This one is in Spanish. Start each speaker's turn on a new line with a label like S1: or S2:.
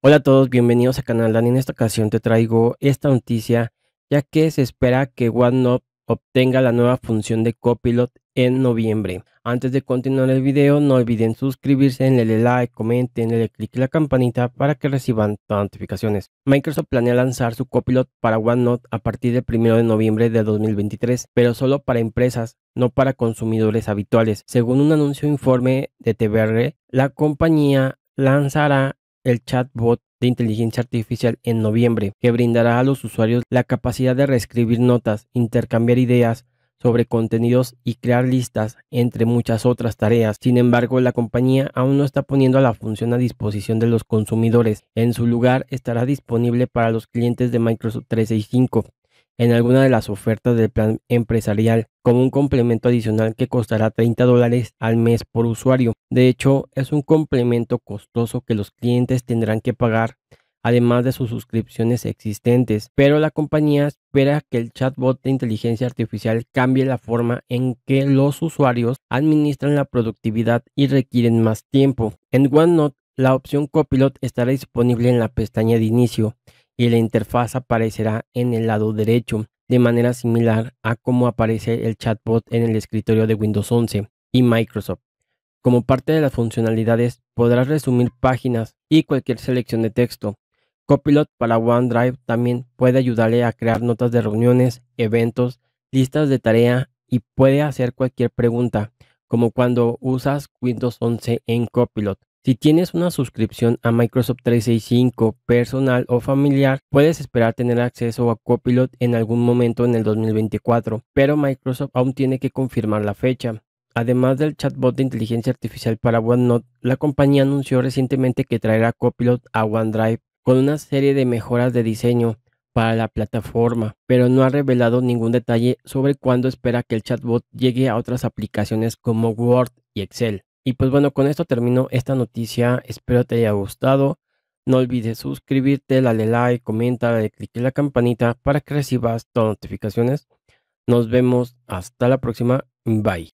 S1: Hola a todos, bienvenidos a Canal Dan. En esta ocasión te traigo esta noticia, ya que se espera que OneNote obtenga la nueva función de Copilot en noviembre. Antes de continuar el video, no olviden suscribirse, denle like, comenten, denle clic a la campanita para que reciban todas notificaciones. Microsoft planea lanzar su Copilot para OneNote a partir del 1 de noviembre de 2023, pero solo para empresas, no para consumidores habituales. Según un anuncio informe de TBR, la compañía lanzará el chatbot de inteligencia artificial en noviembre, que brindará a los usuarios la capacidad de reescribir notas, intercambiar ideas sobre contenidos y crear listas, entre muchas otras tareas. Sin embargo, la compañía aún no está poniendo la función a disposición de los consumidores. En su lugar, estará disponible para los clientes de Microsoft 365 en alguna de las ofertas del plan empresarial con un complemento adicional que costará 30 dólares al mes por usuario. De hecho, es un complemento costoso que los clientes tendrán que pagar además de sus suscripciones existentes, pero la compañía espera que el chatbot de inteligencia artificial cambie la forma en que los usuarios administran la productividad y requieren más tiempo. En OneNote, la opción Copilot estará disponible en la pestaña de inicio y la interfaz aparecerá en el lado derecho de manera similar a cómo aparece el chatbot en el escritorio de Windows 11 y Microsoft. Como parte de las funcionalidades, podrás resumir páginas y cualquier selección de texto. Copilot para OneDrive también puede ayudarle a crear notas de reuniones, eventos, listas de tarea y puede hacer cualquier pregunta, como cuando usas Windows 11 en Copilot. Si tienes una suscripción a Microsoft 365 personal o familiar, puedes esperar tener acceso a Copilot en algún momento en el 2024, pero Microsoft aún tiene que confirmar la fecha. Además del chatbot de inteligencia artificial para OneNote, la compañía anunció recientemente que traerá Copilot a OneDrive con una serie de mejoras de diseño para la plataforma, pero no ha revelado ningún detalle sobre cuándo espera que el chatbot llegue a otras aplicaciones como Word y Excel. Y pues bueno, con esto termino esta noticia. Espero te haya gustado. No olvides suscribirte, darle like, comenta, darle clic en la campanita para que recibas todas las notificaciones. Nos vemos hasta la próxima. Bye.